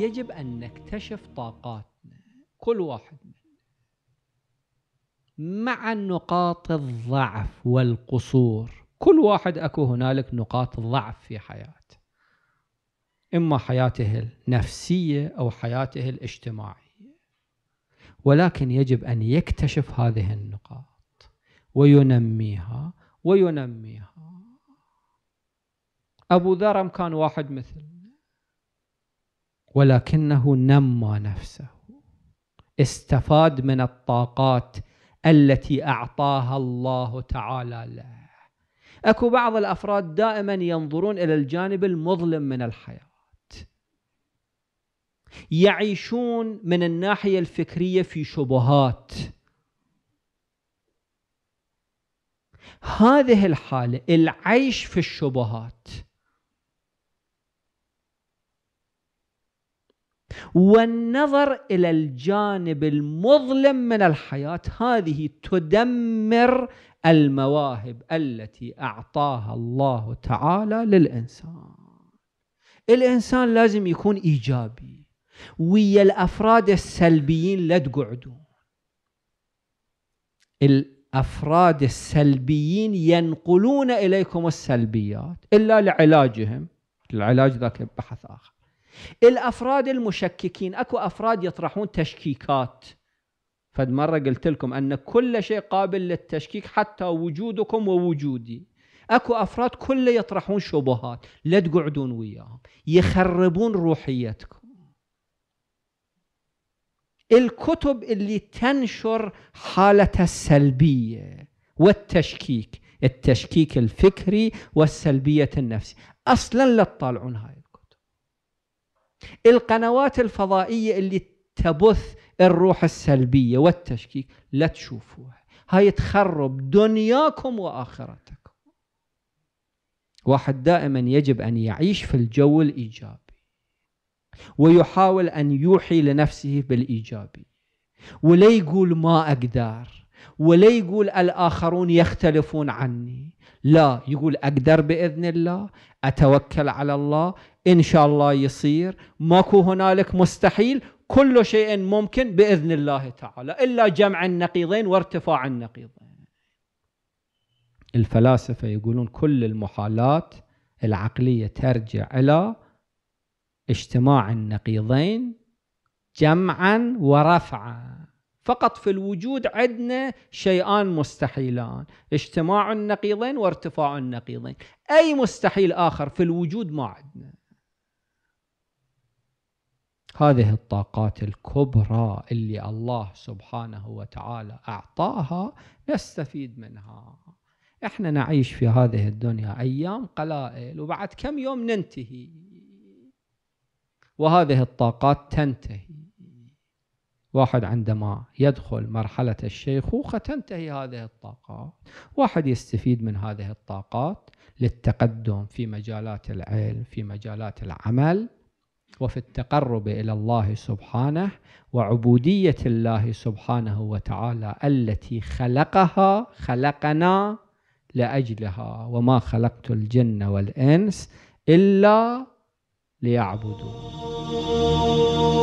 يجب أن نكتشف طاقاتنا كل واحد منا مع نقاط الضعف والقصور كل واحد أكو هنالك نقاط ضعف في حياته إما حياته النفسية أو حياته الاجتماعية ولكن يجب أن يكتشف هذه النقاط وينميها وينميها أبو ذرم كان واحد مثل ولكنه نمى نفسه استفاد من الطاقات التي اعطاها الله تعالى له اكو بعض الافراد دائما ينظرون الى الجانب المظلم من الحياه يعيشون من الناحيه الفكريه في شبهات هذه الحاله العيش في الشبهات والنظر الى الجانب المظلم من الحياه هذه تدمر المواهب التي اعطاها الله تعالى للانسان الانسان لازم يكون ايجابي ويا الافراد السلبيين لا تقعدون الافراد السلبيين ينقلون اليكم السلبيات الا لعلاجهم العلاج ذاك بحث اخر الافراد المشككين اكو افراد يطرحون تشكيكات فد مره قلت لكم ان كل شيء قابل للتشكيك حتى وجودكم ووجودي اكو افراد كله يطرحون شبهات لا تقعدون وياهم يخربون روحيتكم الكتب اللي تنشر حاله السلبيه والتشكيك التشكيك الفكري والسلبيه النفسيه اصلا لا تطالعون هاي القنوات الفضائية اللي تبث الروح السلبية والتشكيك لا تشوفوها هاي تخرب دنياكم وآخرتكم واحد دائما يجب أن يعيش في الجو الإيجابي ويحاول أن يوحي لنفسه بالإيجابي ولا يقول ما أقدر ولا يقول الآخرون يختلفون عني لا يقول اقدر باذن الله اتوكل على الله ان شاء الله يصير ماكو هنالك مستحيل كل شيء ممكن باذن الله تعالى الا جمع النقيضين وارتفاع النقيضين الفلاسفه يقولون كل المحالات العقليه ترجع الى اجتماع النقيضين جمعا ورفعا فقط في الوجود عندنا شيئان مستحيلان اجتماع النقيضين وارتفاع النقيضين أي مستحيل آخر في الوجود ما عندنا هذه الطاقات الكبرى اللي الله سبحانه وتعالى أعطاها نستفيد منها احنا نعيش في هذه الدنيا أيام قلائل وبعد كم يوم ننتهي وهذه الطاقات تنتهي واحد عندما يدخل مرحلة الشيخوخة تنتهي هذه الطاقات واحد يستفيد من هذه الطاقات للتقدم في مجالات العلم في مجالات العمل وفي التقرب إلى الله سبحانه وعبودية الله سبحانه وتعالى التي خلقها خلقنا لأجلها وما خلقت الجن والإنس إلا ليعبدون